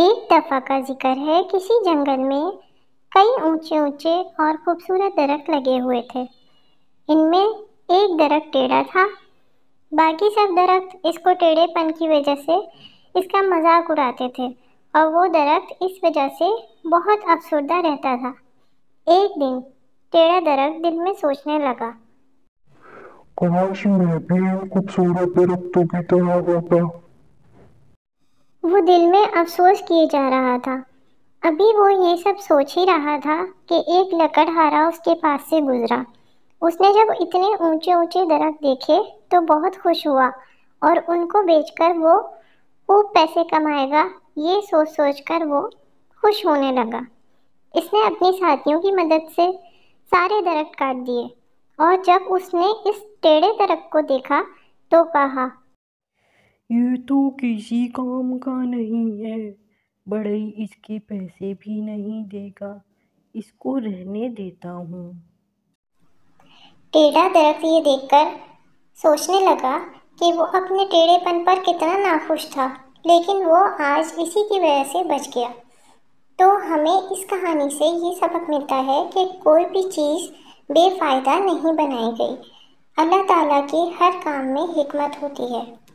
एक दफ़ा का जिक्र है किसी जंगल में कई ऊंचे ऊंचे और खूबसूरत दरख्त लगे हुए थे इनमें एक दरख्त टेढ़ा था बाकी सब दरख्त इसको टेढ़ेपन की वजह से इसका मजाक उड़ाते थे और वो दरख्त इस वजह से बहुत अफसरदा रहता था एक दिन टेढ़ा दरख्त दिल में सोचने लगा काश मैं भी खूबसूरत दरख्तों की तरह होता वो दिल में अफसोस किए जा रहा था अभी वो ये सब सोच ही रहा था कि एक लकड़हारा उसके पास से गुजरा उसने जब इतने ऊंचे ऊंचे दरख्त देखे तो बहुत खुश हुआ और उनको बेचकर वो खूब पैसे कमाएगा ये सोच सोच कर वो खुश होने लगा इसने अपनी साथियों की मदद से सारे दरख्त काट दिए और जब उसने इस टेढ़े दरख्त को देखा तो कहा ये तो किसी काम का नहीं है बड़े इसके पैसे भी नहीं देगा इसको रहने देता हूँ टेढ़ा दरख्त ये देखकर सोचने लगा कि वो अपने टेढ़ेपन पर कितना नाखुश था लेकिन वो आज इसी की वजह से बच गया तो हमें इस कहानी से ये सबक मिलता है कि कोई भी चीज़ बेफ़ायदा नहीं बनाई गई अल्लाह ताला के हर काम में हिकमत होती है